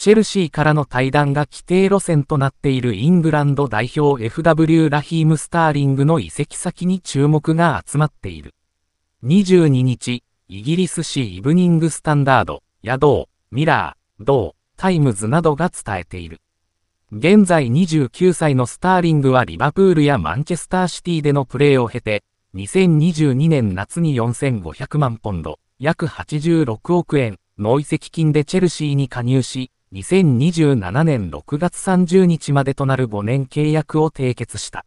チェルシーからの対談が規定路線となっているイングランド代表 FW ラヒーム・スターリングの移籍先に注目が集まっている。22日、イギリス紙イブニング・スタンダード、ヤドー、ミラー、ドー、タイムズなどが伝えている。現在29歳のスターリングはリバプールやマンチェスターシティでのプレーを経て、2022年夏に4500万ポンド、約86億円の移籍金でチェルシーに加入し、2027年6月30日までとなる5年契約を締結した。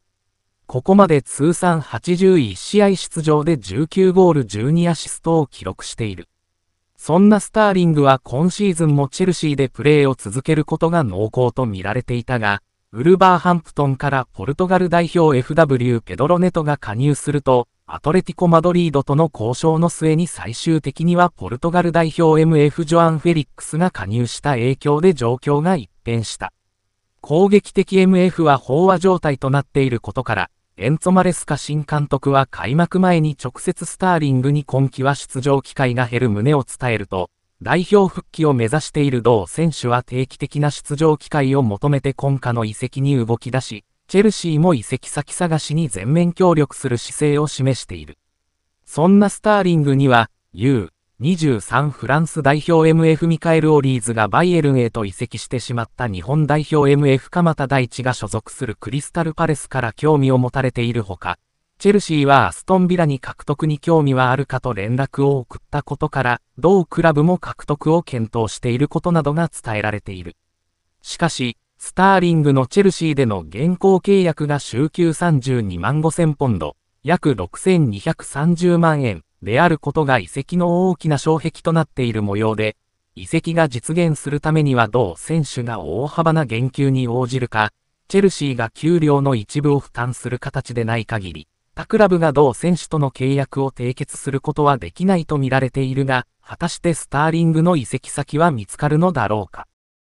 ここまで通算81試合出場で19ゴール12アシストを記録している。そんなスターリングは今シーズンもチェルシーでプレーを続けることが濃厚と見られていたが、ウルバーハンプトンからポルトガル代表 FW ペドロネトが加入すると、アトレティコ・マドリードとの交渉の末に最終的にはポルトガル代表 MF ジョアン・フェリックスが加入した影響で状況が一変した。攻撃的 MF は飽和状態となっていることから、エンツォ・マレスカ新監督は開幕前に直接スターリングに今季は出場機会が減る旨を伝えると、代表復帰を目指している同選手は定期的な出場機会を求めて今夏の移籍に動き出し、チェルシーも移籍先探しに全面協力する姿勢を示している。そんなスターリングには、U23 フランス代表 MF ミカエル・オリーズがバイエルンへと移籍してしまった日本代表 MF 鎌田大地が所属するクリスタルパレスから興味を持たれているほか、チェルシーはアストンビラに獲得に興味はあるかと連絡を送ったことから、同クラブも獲得を検討していることなどが伝えられている。しかし、スターリングのチェルシーでの現行契約が週休32万5000ポンド、約6230万円であることが遺跡の大きな障壁となっている模様で、遺跡が実現するためにはどう選手が大幅な言及に応じるか、チェルシーが給料の一部を負担する形でない限り、他クラブが同選手との契約を締結することはできないと見られているが、果たしてスターリングの移籍先は見つかるのだろうか。